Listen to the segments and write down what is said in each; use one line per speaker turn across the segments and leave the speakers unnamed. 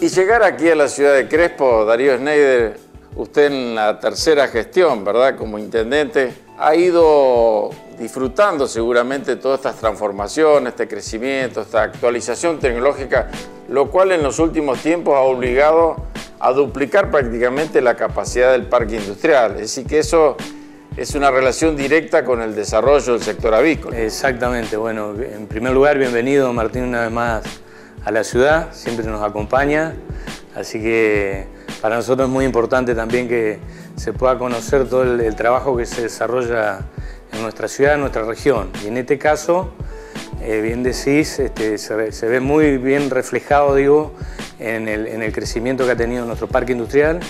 Y llegar aquí a la ciudad de Crespo, Darío Schneider, usted en la tercera gestión, ¿verdad? Como intendente, ha ido disfrutando seguramente todas estas transformaciones, este crecimiento, esta actualización tecnológica, lo cual en los últimos tiempos ha obligado a duplicar prácticamente la capacidad del parque industrial. Es decir, que eso
es una relación directa con el desarrollo del sector avícola. Exactamente, bueno, en primer lugar, bienvenido Martín una vez más a la ciudad, siempre nos acompaña, así que para nosotros es muy importante también que se pueda conocer todo el, trabajo que se desarrolla en nuestra ciudad, en nuestra región. Y en este caso, eh, bien decís, este, se, ve muy bien reflejado, digo, en el, en el, crecimiento que ha tenido nuestro parque industrial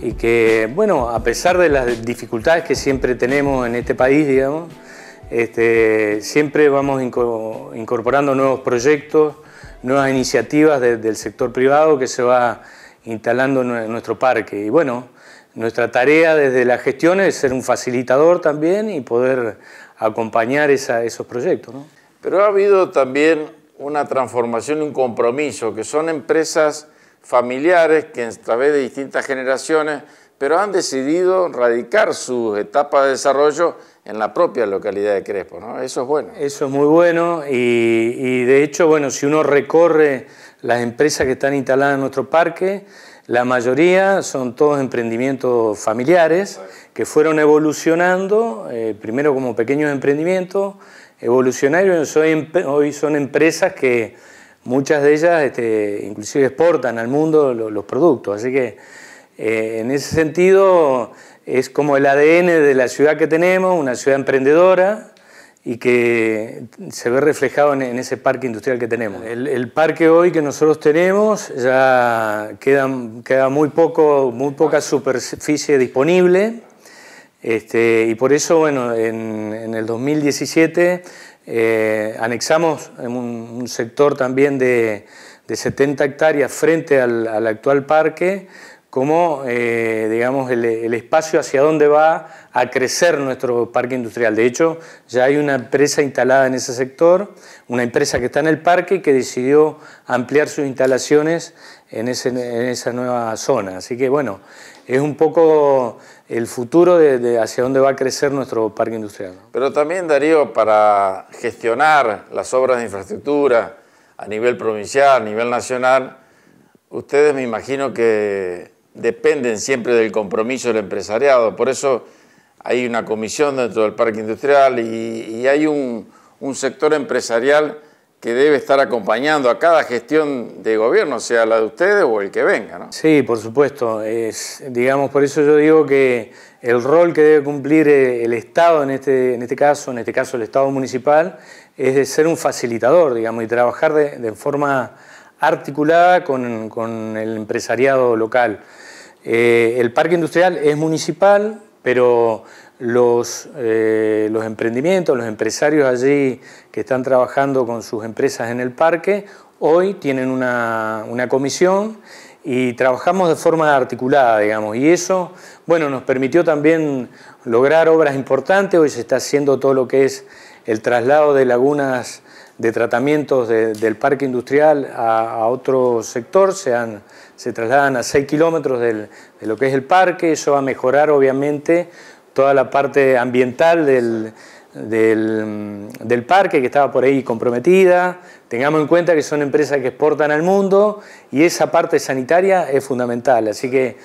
y que, bueno, a pesar de las dificultades que siempre tenemos en este país, digamos, este, siempre vamos incorporando nuevos proyectos, nuevas iniciativas del sector privado que se va instalando en nuestro parque. Y bueno, nuestra tarea desde la gestión es ser un facilitador también y poder acompañar esos proyectos.
Pero ha habido también una transformación, y un compromiso, que son empresas familiares que a través de distintas generaciones, pero han decidido radicar sus etapas de desarrollo en la propia localidad de Crespo,
¿no? Eso es bueno. Eso es muy bueno y, de hecho, bueno, si uno recorre las empresas que están instaladas en nuestro parque, la mayoría son todos emprendimientos familiares que fueron evolucionando, eh, primero como pequeños emprendimientos, evolucionarios, hoy, hoy son empresas que muchas de ellas este, inclusive exportan al mundo los, productos, así que eh, en ese sentido es como el ADN de la ciudad que tenemos, una ciudad emprendedora y que se ve reflejado en, ese parque industrial que tenemos. El, parque hoy que nosotros tenemos ya queda, queda muy, poco, muy poca superficie disponible este, y por eso bueno, en, el 2017 eh, anexamos un, un sector también de, de 70 hectáreas frente al, al actual parque como, eh, digamos, el, espacio hacia dónde va a crecer nuestro parque industrial. De hecho, ya hay una empresa instalada en ese sector, una empresa que está en el parque y que decidió ampliar sus instalaciones en, esa nueva zona. Así que, bueno, es un poco el futuro de, hacia dónde va a crecer nuestro parque industrial.
Pero también, Darío, para gestionar las obras de infraestructura a nivel provincial, a nivel nacional, ustedes me imagino que dependen siempre del compromiso del empresariado. Por eso hay una comisión dentro del parque industrial y, hay un, sector empresarial que debe estar acompañando a cada gestión de gobierno, sea la de ustedes o el que venga.
Sí, por supuesto. Es, digamos, por eso yo digo que el rol que debe cumplir eh, el Estado en este, en este caso, en este caso el Estado municipal, es de ser un facilitador, digamos, y trabajar de forma articulada con, el empresariado local. Eh, el parque industrial es municipal, pero los, eh, los, emprendimientos, los empresarios allí que están trabajando con sus empresas en el parque, hoy tienen una, una comisión y trabajamos de forma articulada, digamos, y eso, bueno, nos permitió también lograr obras importantes, hoy se está haciendo todo lo que es el traslado de lagunas de tratamientos del parque industrial a, otro sector, se, han, se, trasladan a 6 kilómetros de lo que es el parque, eso va a mejorar obviamente toda la parte ambiental del, parque que estaba por ahí comprometida. Tengamos en cuenta que son empresas que exportan al mundo y esa parte sanitaria es fundamental. Así que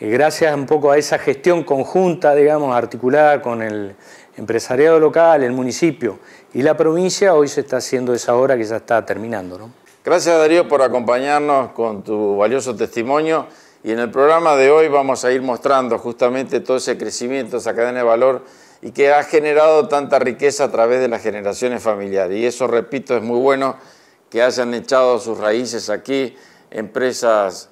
eh, gracias un poco a esa gestión conjunta, digamos, articulada con el empresariado local, el municipio y la provincia, hoy se está haciendo esa obra que ya está terminando. ¿no?
Gracias Darío por acompañarnos con tu valioso testimonio y en el programa de hoy vamos a ir mostrando justamente todo ese crecimiento, esa cadena de valor y que ha generado tanta riqueza a través de las generaciones familiares. Y eso, repito, es muy bueno que hayan echado sus raíces aquí, empresas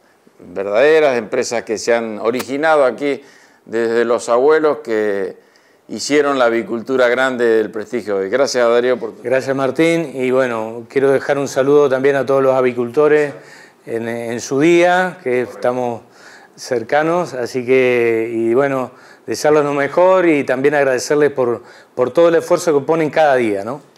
verdaderas, empresas que se han originado aquí desde los abuelos
que hicieron la avicultura grande del prestigio Gracias Darío por... Gracias Martín y bueno, quiero dejar un saludo también a todos los avicultores en, su día, que estamos cercanos, así que, y bueno, desearles lo mejor y también agradecerles por, por todo el esfuerzo que ponen cada día, ¿no?